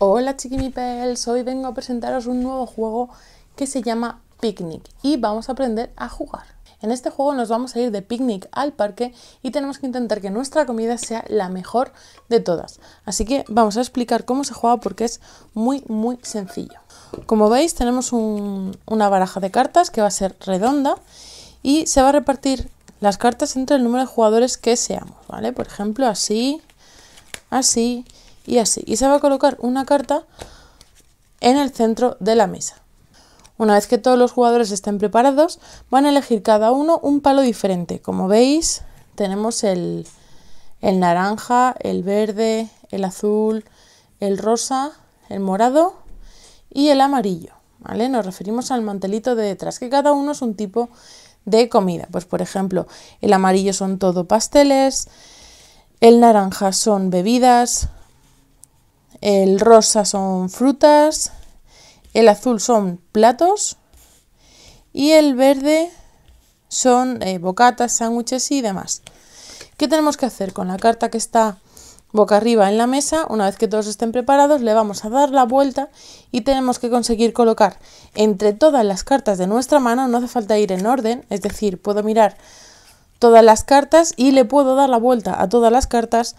Hola chiquimipels, hoy vengo a presentaros un nuevo juego que se llama Picnic y vamos a aprender a jugar. En este juego nos vamos a ir de picnic al parque y tenemos que intentar que nuestra comida sea la mejor de todas. Así que vamos a explicar cómo se juega porque es muy muy sencillo. Como veis tenemos una baraja de cartas que va a ser redonda y se va a repartir las cartas entre el número de jugadores que seamos, ¿vale? Por ejemplo así, así y así. Y se va a colocar una carta en el centro de la mesa. Una vez que todos los jugadores estén preparados, van a elegir cada uno un palo diferente. Como veis, tenemos el, el naranja, el verde, el azul, el rosa, el morado y el amarillo. ¿vale? Nos referimos al mantelito de detrás, que cada uno es un tipo de comida. Pues por ejemplo, el amarillo son todo pasteles, el naranja son bebidas, el rosa son frutas, el azul son platos y el verde son eh, bocatas, sándwiches y demás. ¿Qué tenemos que hacer con la carta que está boca arriba en la mesa? Una vez que todos estén preparados, le vamos a dar la vuelta y tenemos que conseguir colocar entre todas las cartas de nuestra mano, no hace falta ir en orden, es decir, puedo mirar todas las cartas y le puedo dar la vuelta a todas las cartas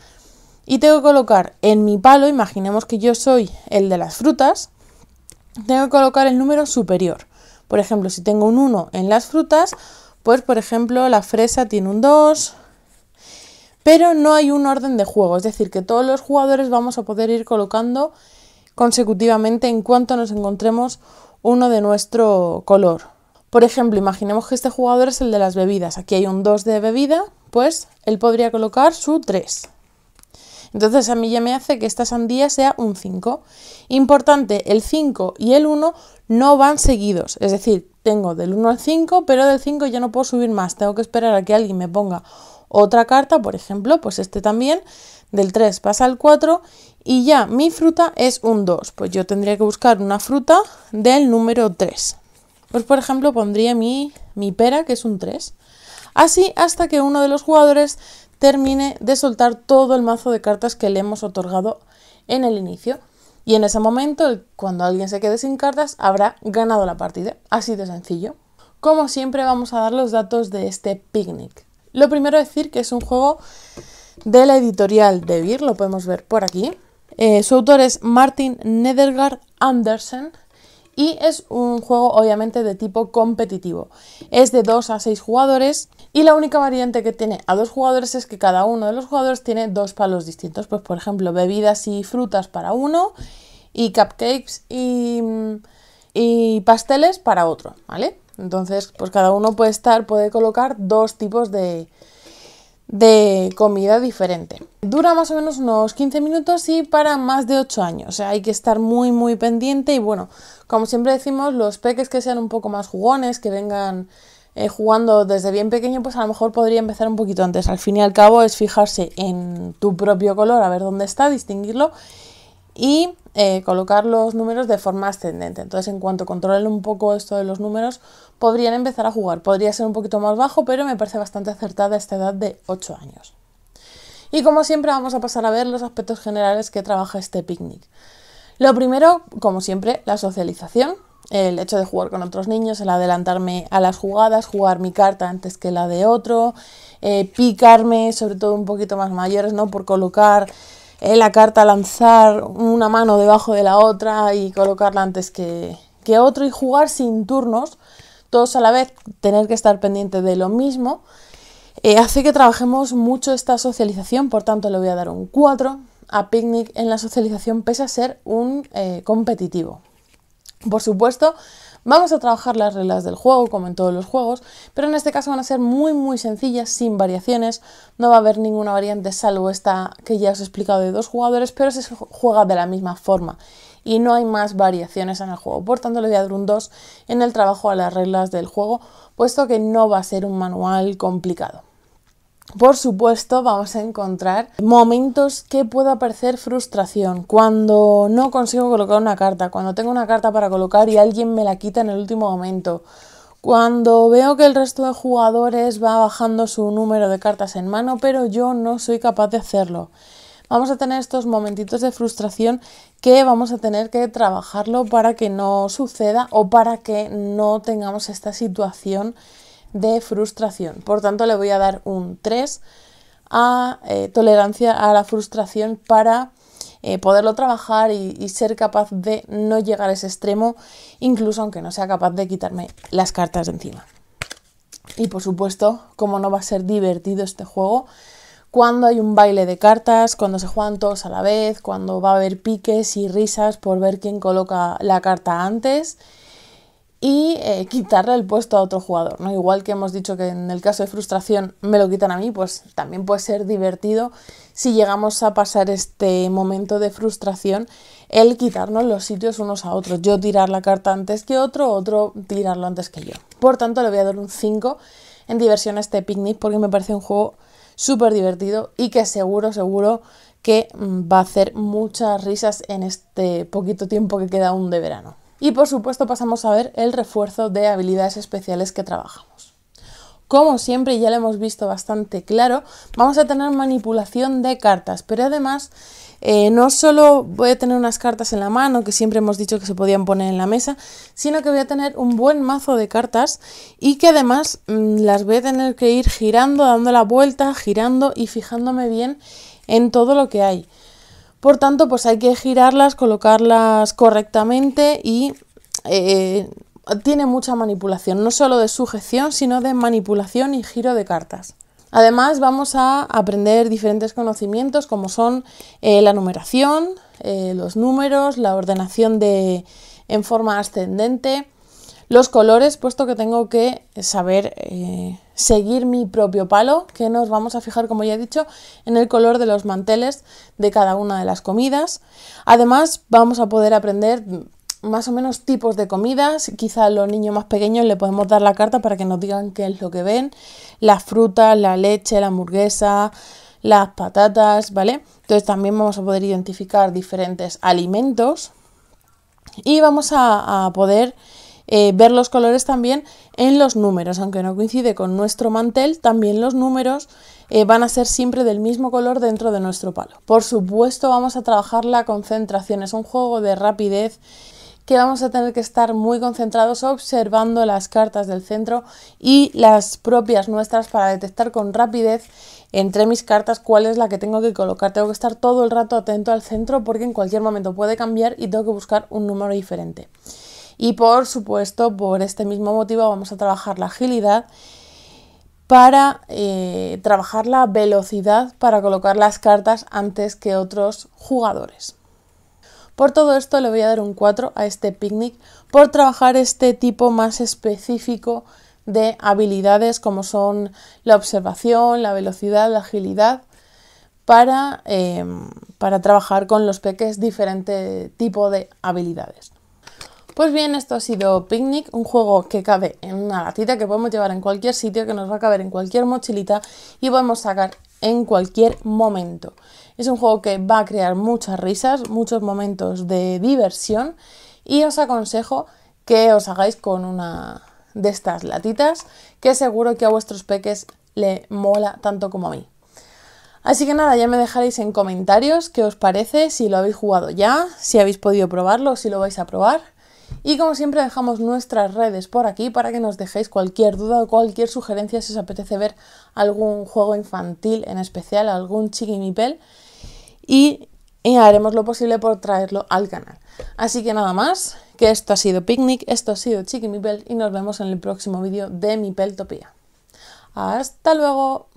y tengo que colocar en mi palo, imaginemos que yo soy el de las frutas, tengo que colocar el número superior. Por ejemplo, si tengo un 1 en las frutas, pues por ejemplo la fresa tiene un 2, pero no hay un orden de juego, es decir, que todos los jugadores vamos a poder ir colocando consecutivamente en cuanto nos encontremos uno de nuestro color. Por ejemplo, imaginemos que este jugador es el de las bebidas, aquí hay un 2 de bebida, pues él podría colocar su 3. Entonces a mí ya me hace que esta sandía sea un 5. Importante, el 5 y el 1 no van seguidos. Es decir, tengo del 1 al 5, pero del 5 ya no puedo subir más. Tengo que esperar a que alguien me ponga otra carta, por ejemplo, pues este también, del 3 pasa al 4 y ya mi fruta es un 2. Pues yo tendría que buscar una fruta del número 3. Pues por ejemplo pondría mi, mi pera, que es un 3. Así hasta que uno de los jugadores termine de soltar todo el mazo de cartas que le hemos otorgado en el inicio. Y en ese momento, cuando alguien se quede sin cartas, habrá ganado la partida. Así de sencillo. Como siempre, vamos a dar los datos de este picnic. Lo primero es decir que es un juego de la editorial De lo podemos ver por aquí. Eh, su autor es Martin Nedergaard Andersen, y es un juego obviamente de tipo competitivo. Es de 2 a 6 jugadores y la única variante que tiene a dos jugadores es que cada uno de los jugadores tiene dos palos distintos. Pues por ejemplo, bebidas y frutas para uno y cupcakes y, y pasteles para otro, ¿vale? Entonces, pues cada uno puede estar, puede colocar dos tipos de, de comida diferente. Dura más o menos unos 15 minutos y para más de 8 años. O sea, hay que estar muy, muy pendiente. Y bueno, como siempre decimos, los peques que sean un poco más jugones, que vengan eh, jugando desde bien pequeño, pues a lo mejor podría empezar un poquito antes. Al fin y al cabo es fijarse en tu propio color, a ver dónde está, distinguirlo y eh, colocar los números de forma ascendente. Entonces, en cuanto controlen un poco esto de los números, podrían empezar a jugar. Podría ser un poquito más bajo, pero me parece bastante acertada esta edad de 8 años. Y como siempre, vamos a pasar a ver los aspectos generales que trabaja este picnic. Lo primero, como siempre, la socialización, el hecho de jugar con otros niños, el adelantarme a las jugadas, jugar mi carta antes que la de otro, eh, picarme, sobre todo un poquito más mayores, ¿no? Por colocar eh, la carta, lanzar una mano debajo de la otra y colocarla antes que, otro y jugar sin turnos, todos a la vez, tener que estar pendiente de lo mismo, eh, hace que trabajemos mucho esta socialización, por tanto le voy a dar un 4 a Picnic en la socialización pese a ser un eh, competitivo. Por supuesto, Vamos a trabajar las reglas del juego, como en todos los juegos, pero en este caso van a ser muy muy sencillas, sin variaciones, no va a haber ninguna variante salvo esta que ya os he explicado de dos jugadores, pero se juega de la misma forma y no hay más variaciones en el juego. Por tanto, le voy a dar un 2 en el trabajo a las reglas del juego, puesto que no va a ser un manual complicado. Por supuesto, vamos a encontrar momentos que pueda parecer frustración. Cuando no consigo colocar una carta, cuando tengo una carta para colocar y alguien me la quita en el último momento. Cuando veo que el resto de jugadores va bajando su número de cartas en mano, pero yo no soy capaz de hacerlo. Vamos a tener estos momentitos de frustración que vamos a tener que trabajarlo para que no suceda o para que no tengamos esta situación de frustración. Por tanto, le voy a dar un 3 a eh, tolerancia a la frustración para eh, poderlo trabajar y, y, ser capaz de no llegar a ese extremo, incluso aunque no sea capaz de quitarme las cartas de encima. Y por supuesto, como no va a ser divertido este juego, cuando hay un baile de cartas, cuando se juegan todos a la vez, cuando va a haber piques y risas por ver quién coloca la carta antes y eh, quitarle el puesto a otro jugador. ¿no? Igual que hemos dicho que en el caso de frustración me lo quitan a mí, pues también puede ser divertido si llegamos a pasar este momento de frustración el quitarnos los sitios unos a otros. Yo tirar la carta antes que otro, otro tirarlo antes que yo. Por tanto, le voy a dar un 5 en diversión a este picnic porque me parece un juego súper divertido y que seguro, seguro que mm, va a hacer muchas risas en este poquito tiempo que queda aún de verano. Y por supuesto pasamos a ver el refuerzo de habilidades especiales que trabajamos. Como siempre, ya lo hemos visto bastante claro, vamos a tener manipulación de cartas, pero además eh, no solo voy a tener unas cartas en la mano, que siempre hemos dicho que se podían poner en la mesa, sino que voy a tener un buen mazo de cartas y que además mm, las voy a tener que ir girando, dando la vuelta, girando y fijándome bien en todo lo que hay. Por tanto, pues hay que girarlas, colocarlas correctamente y eh, tiene mucha manipulación, no solo de sujeción, sino de manipulación y giro de cartas. Además, vamos a aprender diferentes conocimientos como son eh, la numeración, eh, los números, la ordenación en forma ascendente, los colores, puesto que tengo que saber eh, seguir mi propio palo, que nos vamos a fijar, como ya he dicho, en el color de los manteles de cada una de las comidas. Además, vamos a poder aprender más o menos tipos de comidas. Quizá a los niños más pequeños le podemos dar la carta para que nos digan qué es lo que ven. Las frutas, la leche, la hamburguesa, las patatas, ¿vale? Entonces también vamos a poder identificar diferentes alimentos y vamos a poder eh, ver los colores también en los números, aunque no coincide con nuestro mantel, también los números eh, van a ser siempre del mismo color dentro de nuestro palo. Por supuesto vamos a trabajar la concentración, es un juego de rapidez que vamos a tener que estar muy concentrados observando las cartas del centro y las propias nuestras para detectar con rapidez entre mis cartas cuál es la que tengo que colocar. Tengo que estar todo el rato atento al centro porque en cualquier momento puede cambiar y tengo que buscar un número diferente. Y por supuesto, por este mismo motivo vamos a trabajar la agilidad para eh, trabajar la velocidad para colocar las cartas antes que otros jugadores. Por todo esto le voy a dar un 4 a este picnic por trabajar este tipo más específico de habilidades como son la observación, la velocidad, la agilidad, para, eh, para trabajar con los peques diferente tipo de habilidades. Pues bien, esto ha sido Picnic, un juego que cabe en una latita que podemos llevar en cualquier sitio, que nos va a caber en cualquier mochilita y podemos sacar en cualquier momento. Es un juego que va a crear muchas risas, muchos momentos de diversión y os aconsejo que os hagáis con una de estas latitas que seguro que a vuestros peques le mola tanto como a mí. Así que nada, ya me dejaréis en comentarios qué os parece, si lo habéis jugado ya, si habéis podido probarlo, si lo vais a probar. Y como siempre dejamos nuestras redes por aquí para que nos dejéis cualquier duda o cualquier sugerencia si os apetece ver algún juego infantil en especial, algún chiquinipel Y, y haremos lo posible por traerlo al canal. Así que nada más, que esto ha sido Picnic, esto ha sido Mipel y nos vemos en el próximo vídeo de Topía. ¡Hasta luego!